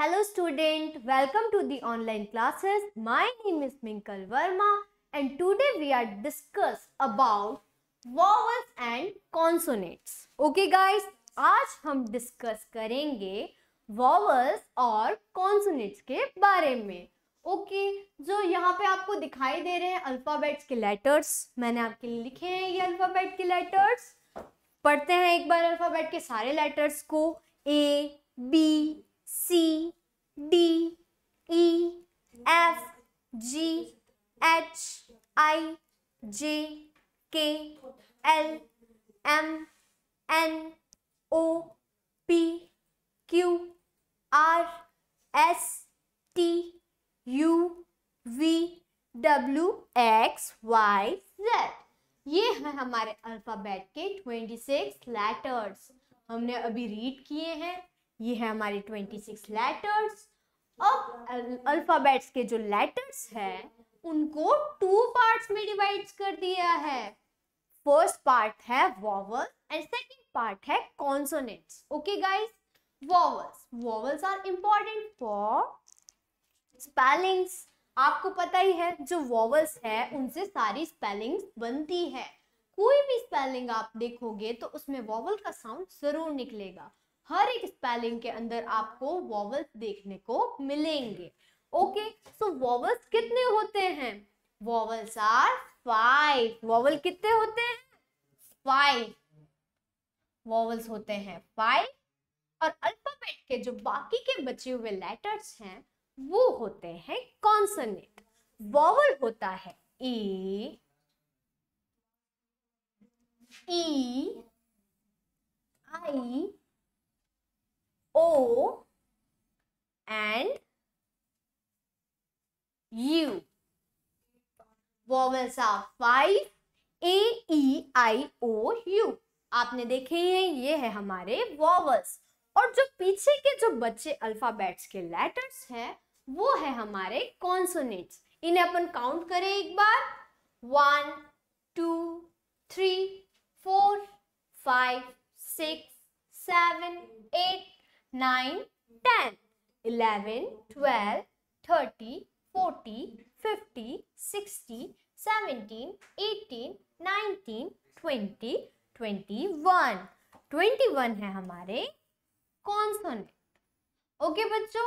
Hello student, welcome to the online classes. My name is Minkal Verma and today we are discuss about vowels and consonants. Okay guys, आज हम discuss करेंगे vowels और consonants के बारे में. Okay okay, जो यहाँ पे आपको दिखाई दे रहे हैं अल्फ़ाबेट्स के लेटर्स मैंने आपके लिए लिखे हैं ये अल्फ़ाबेट के लेटर्स पढ़ते हैं एक बार अल्फ़ाबेट के सारे लेटर्स को A B C D E F G H I J K L M N O P Q R S T U V W X Y Z ये हैं हमारे अल्फ़ाबेट के ट्वेंटी सिक्स लेटर्स हमने अभी read किए हैं ये है हमारे ट्वेंटी सिक्स लेटर्स अब अल्फाबेट्स के जो लेटर्स हैं उनको टू पार्ट्स में डिवाइड कर दिया है फर्स्ट पार्ट है वॉवल एंड सेकेंड पार्ट है consonants okay guys vowels vowels are important for spellings आपको पता ही है जो वॉवल्स है उनसे सारी स्पेलिंग्स बनती है कोई भी स्पेलिंग आप देखोगे तो उसमें वॉवल का साउंड जरूर निकलेगा हर एक स्पेलिंग के अंदर आपको वॉवल्स देखने को मिलेंगे ओके सो वॉवल्स कितने होते हैं वॉवल्स आर फाइव वॉवल कितने होते हैं फाइव वॉवल्स होते हैं फाइव और अल्फाबेट के जो बाकी के बचे हुए लेटर्स हैं वो होते हैं कॉन्सनेट वॉवल होता है ए ई आई O and U. Vowels are five. A E I O U. आपने देखे हैं ये है हमारे वॉवल्स और जो पीछे के जो बच्चे अल्फाबेट्स के लेटर्स हैं वो है हमारे कॉन्सोनेट्स इन्हें अपन काउंट करें एक बार one two three four five six seven eight nine, ten, eleven, twelve, thirty, forty, fifty, sixty, seventeen, eighteen, nineteen twenty twenty one twenty one है हमारे कॉन्सोनेंट ओके बच्चों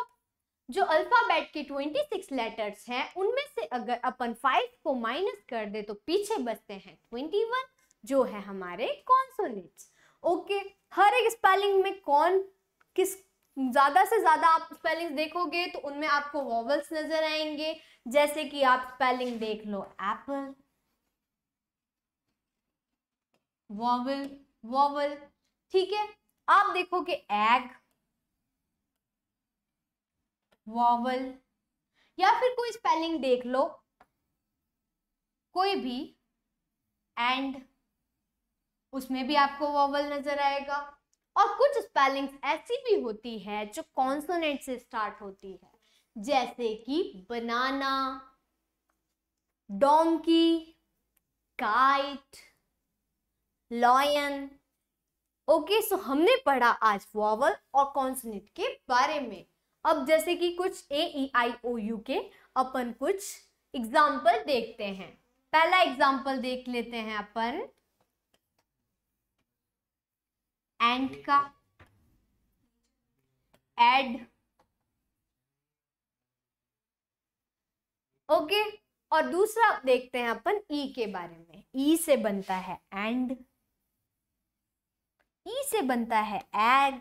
जो अल्फाबेट के 26 लेटर्स हैं उनमें से अगर अपन 5 को माइनस कर दे तो पीछे बचते हैं 21 जो है हमारे कॉन्सोनेंट्स ओके हर एक स्पेलिंग में कौन किस ज़्यादा से ज़्यादा आप स्पेलिंग्स देखोगे तो उनमें आपको वॉवल्स नज़र आएंगे जैसे कि आप स्पेलिंग देख लो एप्पल वॉवल वॉवल ठीक है आप देखोगे एग वॉवल या फिर कोई स्पेलिंग देख लो कोई भी एंड उसमें भी आपको वॉवल नज़र आएगा और कुछ स्पेलिंग्स ऐसी भी होती है जो कॉन्सोनेंट से स्टार्ट होती है जैसे कि banana donkey kite lion okay so हमने पढ़ा आज वॉवल और कॉन्सोनेट के बारे में अब जैसे कि कुछ ए ई आई ओ यू के अपन कुछ एग्जाम्पल देखते हैं पहला एग्जाम्पल देख लेते हैं अपन एंट का एड ओके और दूसरा देखते हैं अपन ई e के बारे में ई e से बनता है एंड ई e से बनता है एग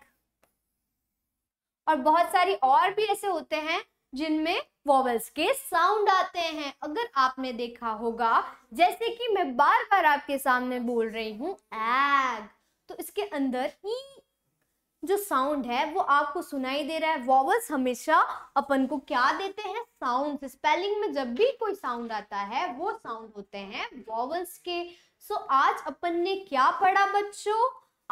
और बहुत सारी और भी ऐसे होते हैं जिनमें वॉवल्स के साउंड आते हैं अगर आपने देखा होगा जैसे कि मैं बार बार आपके सामने बोल रही हूं एग तो इसके अंदर ई जो साउंड है वो आपको सुनाई दे रहा है वॉवल्स हमेशा अपन को क्या देते हैं साउंड स्पेलिंग में जब भी कोई साउंड आता है वो साउंड होते हैं वॉवल्स के सो so, आज अपन ने क्या पढ़ा बच्चों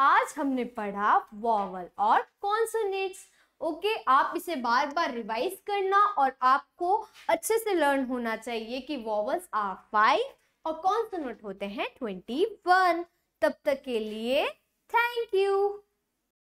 आज हमने पढ़ा वॉवल और कॉन्सोनेट्स ओके okay, आप इसे बार बार रिवाइज करना और आपको अच्छे से लर्न होना चाहिए कि वॉवल्स आर फाइव और कॉन्सोनेट होते हैं ट्वेंटी वन तब तक के लिए Thank you.